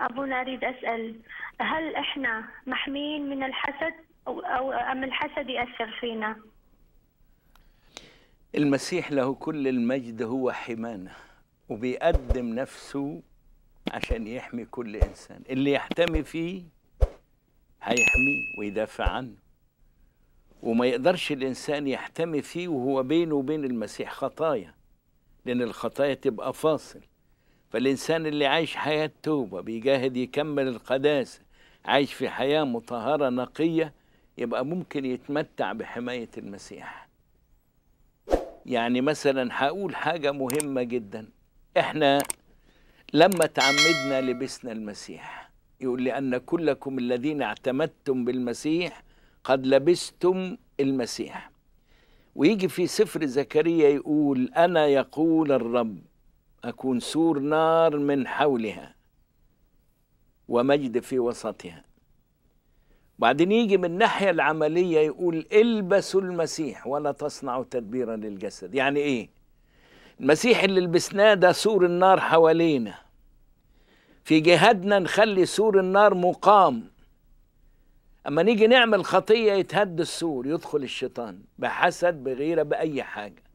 أبونا أريد أسأل هل إحنا محميين من الحسد أو, أو أم الحسد يأثر فينا المسيح له كل المجد هو حمانا وبيقدم نفسه عشان يحمي كل إنسان اللي يحتمي فيه هيحميه ويدافع عنه وما يقدرش الإنسان يحتمي فيه وهو بينه وبين المسيح خطايا لأن الخطايا تبقى فاصل فالإنسان اللي عايش حياة توبة بيجاهد يكمل القداسة عايش في حياة مطهرة نقية يبقى ممكن يتمتع بحماية المسيح يعني مثلا هقول حاجة مهمة جدا احنا لما تعمدنا لبسنا المسيح يقول لأن كلكم الذين اعتمدتم بالمسيح قد لبستم المسيح ويجي في سفر زكريا يقول أنا يقول الرب أكون سور نار من حولها ومجد في وسطها بعدين يجي من الناحية العملية يقول البسوا المسيح ولا تصنعوا تدبيرا للجسد يعني إيه المسيح اللي لبسناه ده سور النار حوالينا في جهادنا نخلي سور النار مقام أما نيجي نعمل خطية يتهد السور يدخل الشيطان بحسد بغيرة بأي حاجة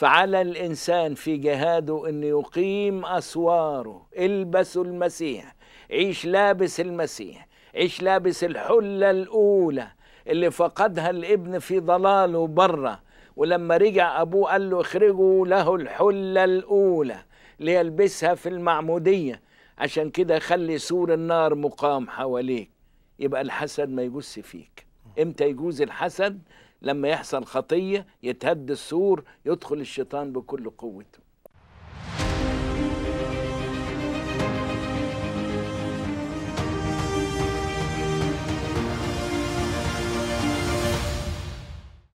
فعلى الإنسان في جهاده أن يقيم أسواره البسوا المسيح عيش لابس المسيح عيش لابس الحلة الأولى اللي فقدها الابن في ضلاله بره ولما رجع أبوه قال له اخرجوا له الحلة الأولى ليلبسها في المعمودية عشان كده خلي سور النار مقام حواليك يبقى الحسد ما يجس فيك امتى يجوز الحسد لما يحصل خطيه يتهد السور يدخل الشيطان بكل قوته